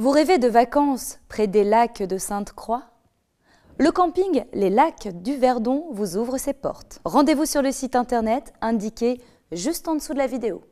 Vous rêvez de vacances près des lacs de Sainte-Croix Le camping Les Lacs du Verdon vous ouvre ses portes. Rendez-vous sur le site internet indiqué juste en dessous de la vidéo.